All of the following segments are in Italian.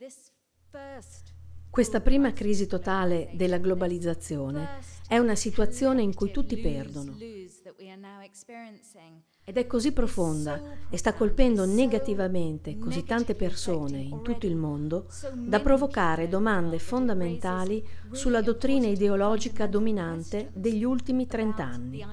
this first Questa prima crisi totale della globalizzazione è una situazione in cui tutti perdono ed è così profonda e sta colpendo negativamente così tante persone in tutto il mondo da provocare domande fondamentali sulla dottrina ideologica dominante degli ultimi trent'anni.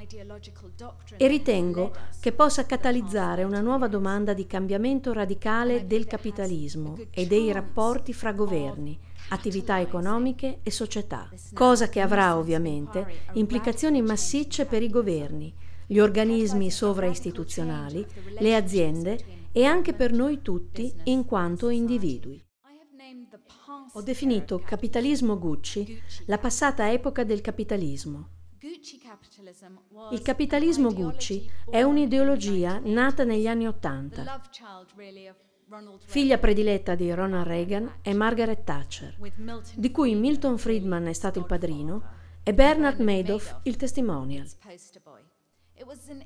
E ritengo che possa catalizzare una nuova domanda di cambiamento radicale del capitalismo e dei rapporti fra governi attività economiche e società, cosa che avrà ovviamente implicazioni massicce per i governi, gli organismi sovraistituzionali, le aziende e anche per noi tutti in quanto individui. Ho definito capitalismo Gucci la passata epoca del capitalismo. Il capitalismo Gucci è un'ideologia nata negli anni Ottanta figlia prediletta di Ronald Reagan e Margaret Thatcher, di cui Milton Friedman è stato il padrino e Bernard Madoff il testimonial.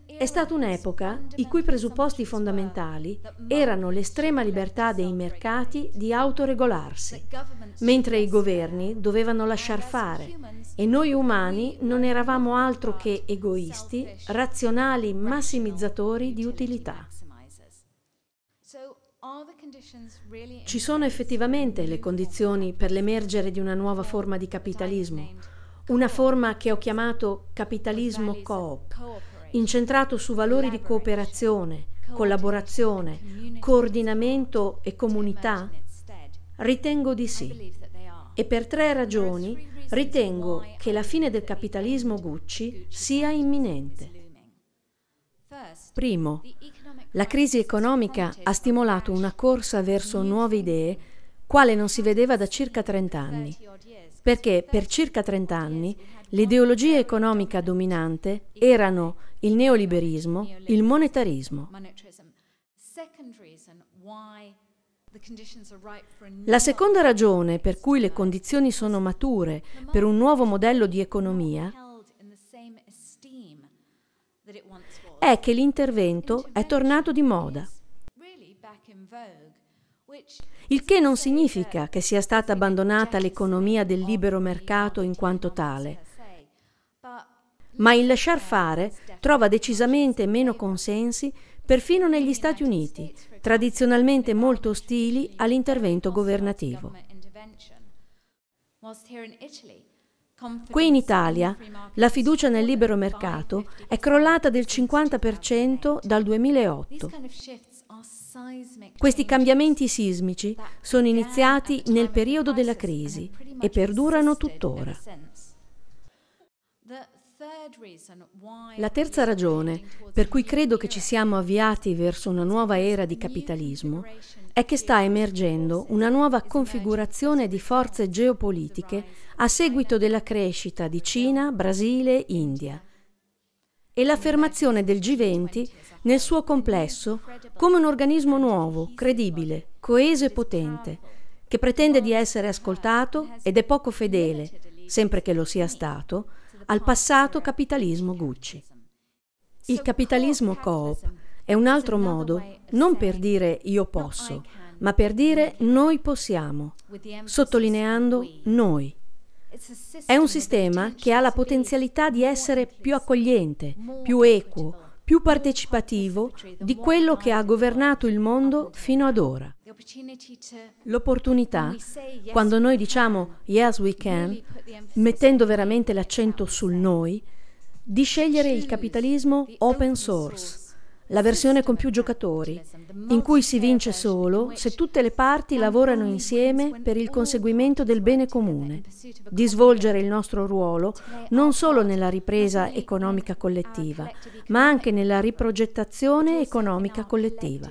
È stata un'epoca i cui presupposti fondamentali erano l'estrema libertà dei mercati di autoregolarsi, mentre i governi dovevano lasciar fare e noi umani non eravamo altro che egoisti, razionali massimizzatori di utilità. Ci sono effettivamente le condizioni per l'emergere di una nuova forma di capitalismo, una forma che ho chiamato capitalismo coop, incentrato su valori di cooperazione, collaborazione, coordinamento e comunità? Ritengo di sì. E per tre ragioni ritengo che la fine del capitalismo Gucci sia imminente. Primo, la crisi economica ha stimolato una corsa verso nuove idee, quale non si vedeva da circa 30 anni, perché per circa 30 anni l'ideologia economica dominante erano il neoliberismo, il monetarismo. La seconda ragione per cui le condizioni sono mature per un nuovo modello di economia è che l'intervento è tornato di moda. Il che non significa che sia stata abbandonata l'economia del libero mercato in quanto tale, ma il lasciar fare trova decisamente meno consensi perfino negli Stati Uniti, tradizionalmente molto ostili all'intervento governativo. Whilst here in Italy, Qui in Italia la fiducia nel libero mercato è crollata del 50% dal 2008. Questi cambiamenti sismici sono iniziati nel periodo della crisi e perdurano tuttora. La terza ragione per cui credo che ci siamo avviati verso una nuova era di capitalismo è che sta emergendo una nuova configurazione di forze geopolitiche a seguito della crescita di Cina, Brasile, India e l'affermazione del G20 nel suo complesso come un organismo nuovo, credibile, coeso e potente, che pretende di essere ascoltato ed è poco fedele, sempre che lo sia stato, al passato capitalismo Gucci. Il capitalismo co-op è un altro modo non per dire io posso, ma per dire noi possiamo, sottolineando noi. È un sistema che ha la potenzialità di essere più accogliente, più equo, più partecipativo di quello che ha governato il mondo fino ad ora. L'opportunità, quando noi diciamo yes we can, mettendo veramente l'accento sul noi, di scegliere il capitalismo open source, la versione con più giocatori, in cui si vince solo se tutte le parti lavorano insieme per il conseguimento del bene comune, di svolgere il nostro ruolo non solo nella ripresa economica collettiva, ma anche nella riprogettazione economica collettiva.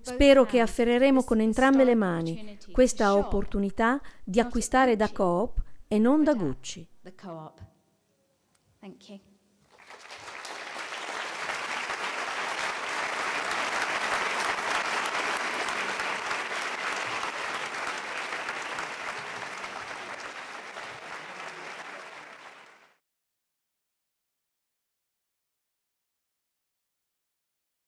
Spero che afferreremo con entrambe le mani questa opportunità di acquistare da Coop e non da Gucci. Thank you.